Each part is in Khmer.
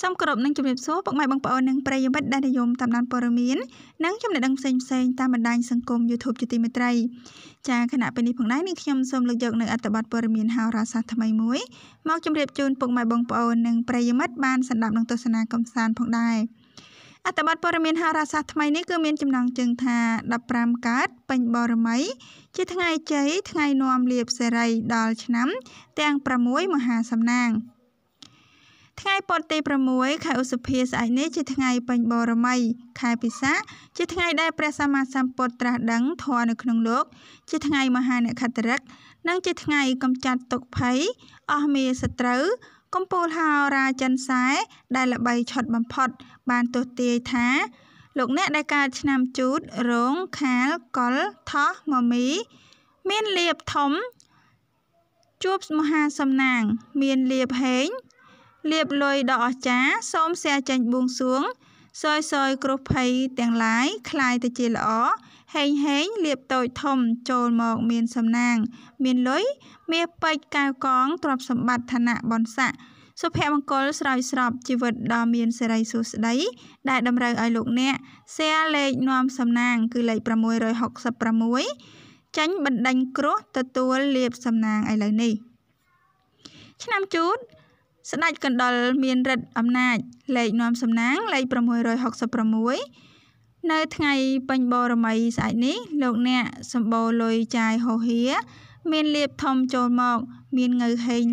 សូមគោរពនិងជម្រាបសួរពុកម៉ែបងប្អូននិងប្រិយមិត្តដែលនិយមតាមដានព័ត៌មាននិងចំណេះដឹងផ្សេងៗតាមបណ្ដាញសង្គម YouTube ជាទីមេត្រីចាគណៈពេលនេះផងដែរនាងខ្ញុំសូមលើកយកនៅអត្ថបទព័ត៌មានហោរាសាស្ត្រថ្មីមួយមកជម្រាបជូនពុកម៉ែបងប្អូននិងប្រិយមិត្តបានស្ដាប់និងទស្សនាកំសាន្តផងដែរអត្ថបទព័ត៌មានហោរាសាស្ត្រថ្មីនេះគឺមានចំណងជើងថា15កើតពេញបរមី ជាថ្ងៃជ័យថ្ងៃនាំលៀបសេរីដល់ឆ្នាំ ទាំង6មហាសំណាង។ថ្ងៃពុធទី6ខែឧសភាស្អែកនេះជាថ្ងៃពេញបូរមីខែពិសាជាថ្ងៃដែលព្រះសម្មាសម្ពុទ្ធត្រាស់ដឹងធម៌នៅក្នុងលោក ជាថ្ងៃមហានក្ខត្រិកនិងជាថ្ងៃកំចាត់ទុក្ខភ័យអស់មេសត្រូវកំពូលហោរាចិនសែដែលល្បីឆុតបំផុត បានទស្សទាយថា លោកអ្នកដែលកើតឆ្នាំជូតរោងខាលកុលថោះមមី មានលៀបធំ ជួបមហាសំណាងមានលៀបហេងលៀបលុយដ៏អស្ចារ្យសូមសះចាញ់បួងសួងសយសយគ្រោះភ័យទាំងឡាយคลายទៅជាល្អហេងហេងលៀបតូចធំចូលមកមានសំណាង មានលុយមាសពេជ្រកៅកងទ្រព្យសម្បត្តិឋានៈបនស័កសុភមង្គលស្រោចស្រពជីវិតដ៏មានសេរីសួស្តីដែលតម្រូវឲ្យលោកអ្នកសែលេខនាំសំណាងគឺលេខ666ចាញ់បណ្ដិញគ្រោះទទួលលៀបសំណាងឥឡូវនេះ ឆ្នាំជូតស្ដេចកណ្ដុរមានរិទ្ធអំណាចលេខនាំសំណាងលេខ666នៅថ្ងៃពេញបរមីស្អែកនេះលោកអ្នកសម្បូរលុយចាយហោហៀមានលៀបធំចូលមក មានងើហេង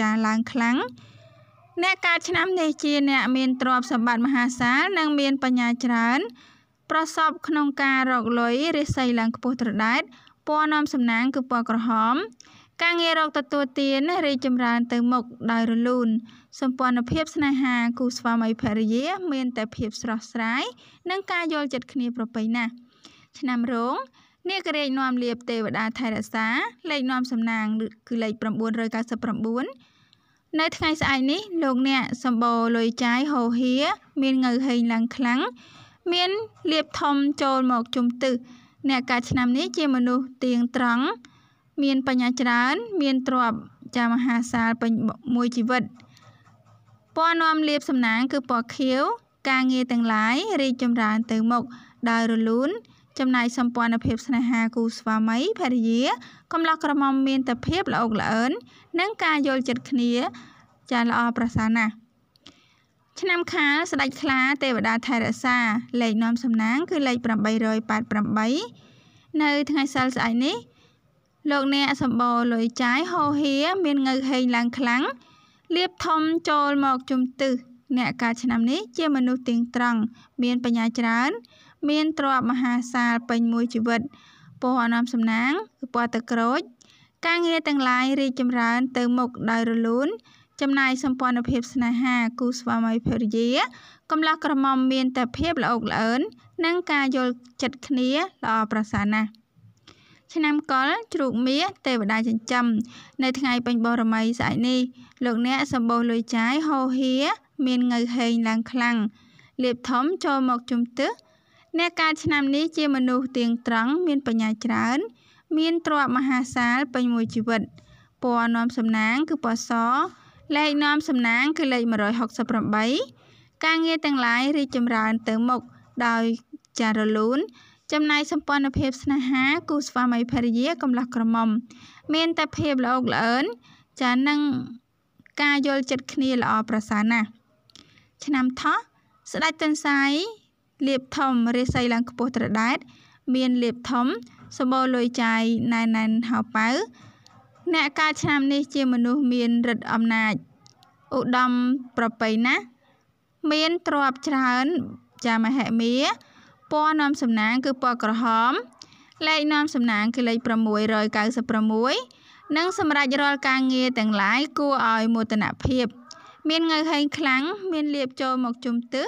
ចាឡើងខ្លាំងអ្នកកើតឆ្នាំនេះជា អ្នកមានទ្រព្យសម្បត្តិមហាសាលនិងមានបញ្ញាច្រើន ប្រសពក្នុងការរកលុយរិស័យឡើងខ្ពស់ត្រដែតពណ៌នាំសំណាងគឺពណ៌ក្រហមការងាររកទទួលទានរីកចម្រើន ទៅមុខដោយរលូនសម្ព័ន្ធភាពស្នេហាគូស្វាមីភរិយា មានតែភាពស្រស់ស្រាយ និងការយល់ចិត្តគ្នាប្រពៃណាស់ឆ្នាំរោងនាគរាជនាំលៀបទេវតាថែរក្សាលេខនាំសំណាងគឺលេខ999នៅថ្ងៃស្អែកនេះលោកអ្នកសម្បូរលុយចាយហោហៀមានងើហេងឡើងខ្លាំងមានលៀបធំចូលមកជុំទឹះអ្នកកើតឆ្នាំនេះជាមនុស្សទៀងត្រង់មានបញ្ញាច្រើន មានទ្រព្យចាមហាសាលពេញមួយជីវិតពណ៌នាំលៀបសំណាង គឺពណ៌ខៀវការងារទាំងឡាយរីកចម្រើនទៅមុខដោយរលូនចំណាយសម្ព័ន្ធភាពស្នេហាគូស្វាមីភរិយាកំឡោះក្រមុំមានតភាពល្អោកល្អឿននិងការយល់ចិត្តគ្នាចាល្អប្រសើរណាស់ឆ្នាំខាលស្ដេចខ្លា ទេវតាថែរក្សាលេខនាំសំណាង គឺលេខ888នៅថ្ងៃសិលស្អែកនេះលោកអ្នកសម្បូរលុយចាយហោហៀមានងើហេងឡើងខ្លាំងលៀបធំចូលមកជុំទឹះអ្នកកាលឆ្នាំនេះជាមនុស្សទៀងត្រង់មានបញ្ញាច្រើនមានទ្រព្យមហាសាលពេញមួយជីវិតពោះអនុមសំណាងគឺពណ៌ទឹកក្រូច ការងារទាំងឡាយរីកចម្រើនទៅមុខដោយរលូនចំណាយសម្ព័ន្ធភាពស្នេហាគូស្វាមីភរិយាកំឡោះក្រមុំមានតែភាពល្អអោកល្អឿននិងការយល់ចិត្តគ្នាល្អប្រសើរណាស់ឆ្នាំកុលជ្រូកមាសទេវតាចិញ្ចឹមនៅថ្ងៃពេញបូរមីស្អែកនេះលោកអ្នកសម្បូរលុយចាយហោហៀមានងើហេងឡើងខ្លាំងលៀបធំចូលមកជុំទឹះអ្នកកើតឆ្នាំនេះជាមនុស្សទៀងត្រង់មានបញ្ញាច្រើន មានទ្រព្យមហាសាលពេញមួយជីវិតពណ៌នាំសំណាងគឺពណ៌សលេខនាំសំណាងគឺលេខ168ការងារទាំងឡាយរីកចម្រើនទៅមុខដោយចារលូនចំណែកសម្ព័ន្ធភាពស្នេហាគូស្វាមីភរិយាកំឡោះក្រមុំមានតែភាពល្អកល្អឿនចានឹងការយល់ចិត្តគ្នាល្អប្រសើរណាស់ឆ្នាំថោះស្ដេចទន្សាយលៀបធំរាសីឡើងខ្ពស់ត្រដែតមានលៀបធំសម្បូរលុយចាយណែនណែនហៅប៉ៅអ្នកកើតឆ្នាំនេះជាមនុស្សមានរិទ្ធអំណាចឧត្តមប្រពៃណាស់មានទ្រព្យច្រើនចាមហិមាពណ៌នាំសំណាងគឺពណ៌ក្រហមលេខនាំសំណាងគឺលេខ696និង សម្រាប់រាល់ការងារទាំងឡាយគួរឲ្យមោទនភាព មានងើហែងខ្លាំងមានលៀបចូលមកជុំទឹះ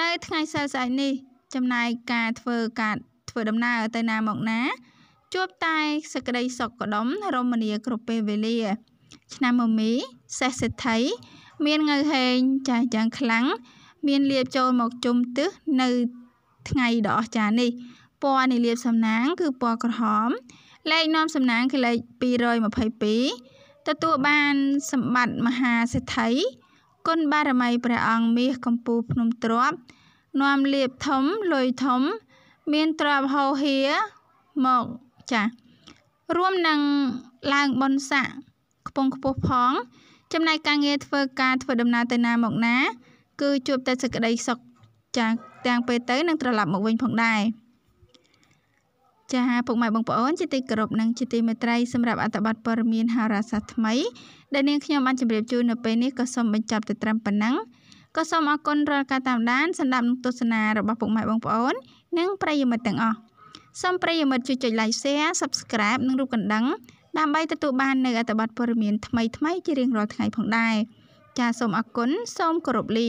នៅថ្ងៃសៅរ៍ស្អែកនេះ ចំណាយការធ្វើការធ្វើដំណើរទៅណាមកណា ជួបតែសក្តីសុខកដុំរមនីគ្រប់ពេលវេលា ឆ្នាំមមីសេះសេដ្ឋីមានងើហែងចាស់យ៉ាងខ្លាំងមានលៀបចូលមកជុំទឹះនៅថ្ងៃដ៏អស្ចារ្យនេះពណ៌នៃលាភសំណាង គឺពណ៌ក្រហមលេខនាំសំណាងគឺលេខ222ទទួលបានសម្បត្តិមហាសេដ្ឋីគុណបារមីព្រះអង្គមាសកំពូលភ្នំទ្រពនាំលៀបធំលុយធំ មានទ្រពហោហៀមកចារួមនឹងឡើងបនស័កខ្ពងខ្ពស់ផង ចំណែកការងារធ្វើការធ្វើដំណើរទៅណាមកណាគឺជួប តែសេចក្តីសុខចាទាំងពេលទៅនឹងត្រឡប់មកវិញផងដែរចាពុកម៉ែបងប្អូនជាទីគោរពនិងជាទីមេត្រីសម្រាប់អត្ថបទព័ត៌មានហោរាសាស្ត្រថ្មីដែលនាងខ្ញុំបានជម្រាបជូននៅពេលនេះក៏សូមបញ្ចប់ទៅត្រឹមប៉ុណ្ណឹងក៏សូមអរគុណរាល់ការតាមដានសម្ដាប់និងទស្សនារបស់ពុកម៉ែបងប្អូននិងប្រិយមិត្តទាំងអស់សូមប្រិយមិត្តជួយចុច like share subscribe និងរូបកណ្ដឹងដើម្បីទទួលបាននៅអត្ថបទព័ត៌មានថ្មីៗជារៀងរាល់ថ្ងៃផងដែរចាសសូមអរគុណសូមគោរពលា